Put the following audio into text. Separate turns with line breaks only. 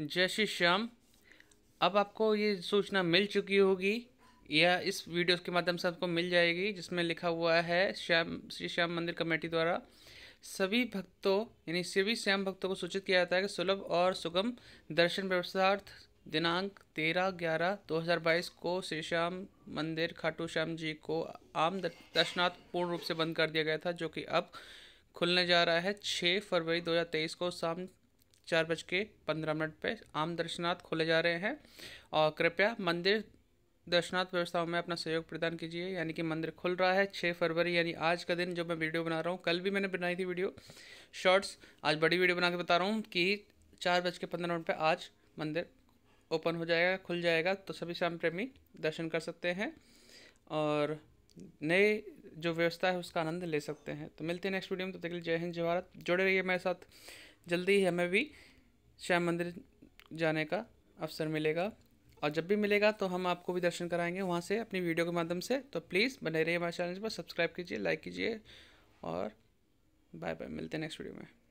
जय श्री श्याम अब आपको ये सूचना मिल चुकी होगी या इस वीडियो के माध्यम से आपको मिल जाएगी जिसमें लिखा हुआ है श्याम श्री श्याम मंदिर कमेटी द्वारा सभी भक्तों यानी सभी श्याम भक्तों को सूचित किया जाता है कि सुलभ और सुगम दर्शन व्यवस्थार्थ दिनांक तेरह ग्यारह दो हज़ार बाईस को श्री श्याम मंदिर खाटू श्याम जी को आम दर्शनार्थ पूर्ण रूप से बंद कर दिया गया था जो कि अब खुलने जा रहा है छः फरवरी तेईस को शाम चार बज के पंद्रह मिनट पर आम दर्शनार्थ खोले जा रहे हैं और कृपया मंदिर दर्शनार्थ व्यवस्थाओं में अपना सहयोग प्रदान कीजिए यानी कि मंदिर खुल रहा है छः फरवरी यानी आज का दिन जब मैं वीडियो बना रहा हूँ कल भी मैंने बनाई थी वीडियो शॉर्ट्स आज बड़ी वीडियो बना के बता रहा हूँ कि चार बज के पंद्रह मिनट पर आज मंदिर ओपन हो जाएगा खुल जाएगा तो सभी श्याम प्रेमी दर्शन कर सकते हैं और नए जो व्यवस्था है उसका आनंद ले सकते हैं तो मिलते हैं नेक्स्ट वीडियो में तो देख लीजिए जय हिंद जवाहरत जुड़े रहिए मेरे साथ जल्दी ही हमें भी श्याम मंदिर जाने का अवसर मिलेगा और जब भी मिलेगा तो हम आपको भी दर्शन कराएंगे वहाँ से अपनी वीडियो के माध्यम से तो प्लीज़ बने रहिए हमारे चैनल पर सब्सक्राइब कीजिए लाइक कीजिए और बाय बाय मिलते हैं नेक्स्ट वीडियो में